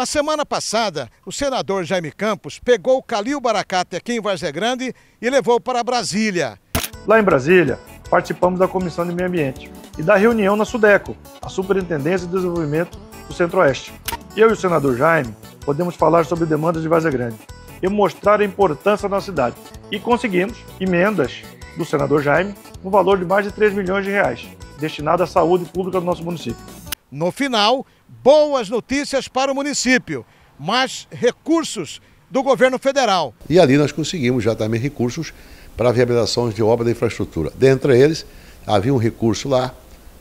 Na semana passada, o senador Jaime Campos pegou o Calil Baracate aqui em Várzea Grande e levou para Brasília. Lá em Brasília, participamos da Comissão de Meio Ambiente e da reunião na SUDECO, a Superintendência de Desenvolvimento do Centro-Oeste. Eu e o senador Jaime podemos falar sobre demandas de Várzea Grande e mostrar a importância da cidade. E conseguimos emendas do senador Jaime no valor de mais de 3 milhões de reais, destinado à saúde pública do nosso município. No final, boas notícias para o município, mas recursos do governo federal. E ali nós conseguimos já também recursos para a viabilização de obra da infraestrutura. Dentre eles, havia um recurso lá,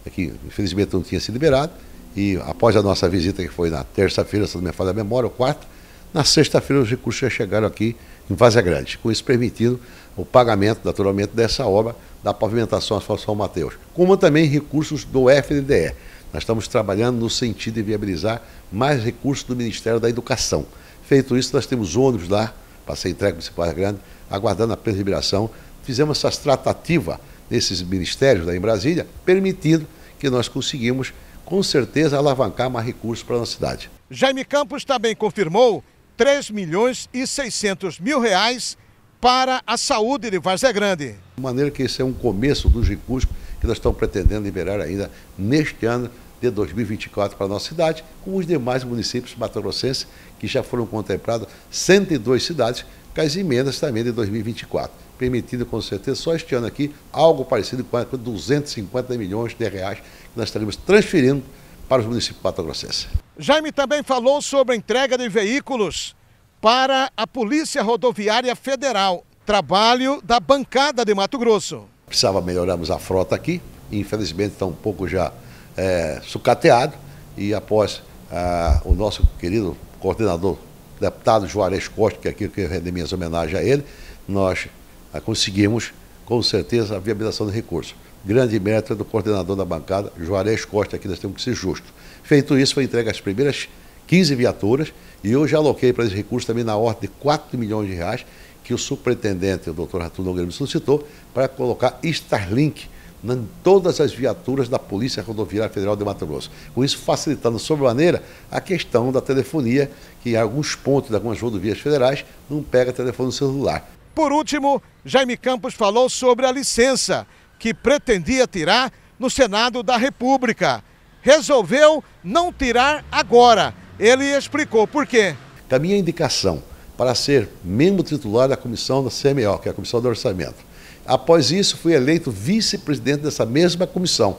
é que infelizmente não tinha sido liberado, e após a nossa visita, que foi na terça-feira, se não me falha a memória, quarta, na sexta-feira os recursos já chegaram aqui em Vaza Grande, com isso permitindo o pagamento, naturalmente, dessa obra da pavimentação Asfalto São Mateus, como também recursos do FDDE. Nós estamos trabalhando no sentido de viabilizar mais recursos do Ministério da Educação. Feito isso, nós temos ônibus lá, para ser entregue no Cipó Grande, aguardando a preliberação. Fizemos essas tratativas nesses ministérios lá em Brasília, permitindo que nós conseguimos, com certeza, alavancar mais recursos para a nossa cidade. Jaime Campos também confirmou 3 milhões e 600 mil reais para a saúde de Vazia Grande. De maneira que esse é um começo dos recursos que nós estamos pretendendo liberar ainda neste ano de 2024 para a nossa cidade, com os demais municípios matogrossenses, que já foram contemplados 102 cidades, com as emendas também de 2024, permitindo com certeza só este ano aqui algo parecido com 250 milhões de reais que nós estaremos transferindo para os municípios matogrossenses. Jaime também falou sobre a entrega de veículos para a Polícia Rodoviária Federal, trabalho da bancada de Mato Grosso. Precisava melhorarmos a frota aqui, infelizmente está um pouco já é, sucateado e após ah, o nosso querido coordenador, deputado Juarez Costa, que é aqui eu quero render minhas homenagens a ele, nós ah, conseguimos, com certeza, a viabilização do recurso. Grande mérito do coordenador da bancada, Juarez Costa, aqui nós temos que ser justos. Feito isso, foi entregue as primeiras 15 viaturas e eu já aloquei para esse recurso também na ordem de 4 milhões de reais que o superintendente, o doutor Arthur Nogueira, me solicitou para colocar Starlink em todas as viaturas da Polícia Rodoviária Federal de Mato Grosso. Com isso, facilitando sobremaneira a questão da telefonia, que em alguns pontos de algumas rodovias federais não pega telefone celular. Por último, Jaime Campos falou sobre a licença que pretendia tirar no Senado da República. Resolveu não tirar agora. Ele explicou por quê. Da minha indicação para ser membro titular da comissão da CMO, que é a Comissão do Orçamento, Após isso, fui eleito vice-presidente dessa mesma comissão.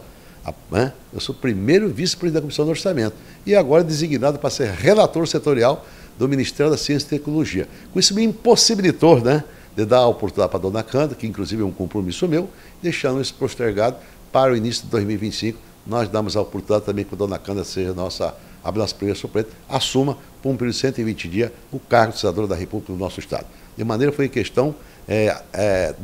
Né? Eu sou o primeiro vice-presidente da Comissão do Orçamento e agora designado para ser relator setorial do Ministério da Ciência e Tecnologia. Com isso me impossibilitou né, de dar a oportunidade para a dona Canda, que inclusive é um compromisso meu, deixando isso postergado para o início de 2025. Nós damos a oportunidade também que a dona Canda seja nossa a Blas Pereira assuma por um período de 120 dias o cargo de senador da República do nosso Estado. De maneira foi questão é, é,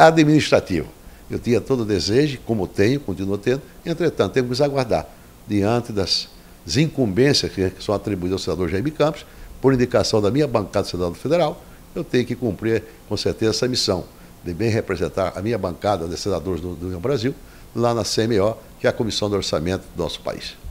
administrativa. Eu tinha todo o desejo, como tenho, continuo tendo, entretanto, temos que aguardar, diante das incumbências que são atribuídas ao senador Jaime Campos, por indicação da minha bancada do Senado Federal, eu tenho que cumprir, com certeza, essa missão de bem representar a minha bancada de senadores do, do Brasil lá na CMO, que é a Comissão do Orçamento do nosso país.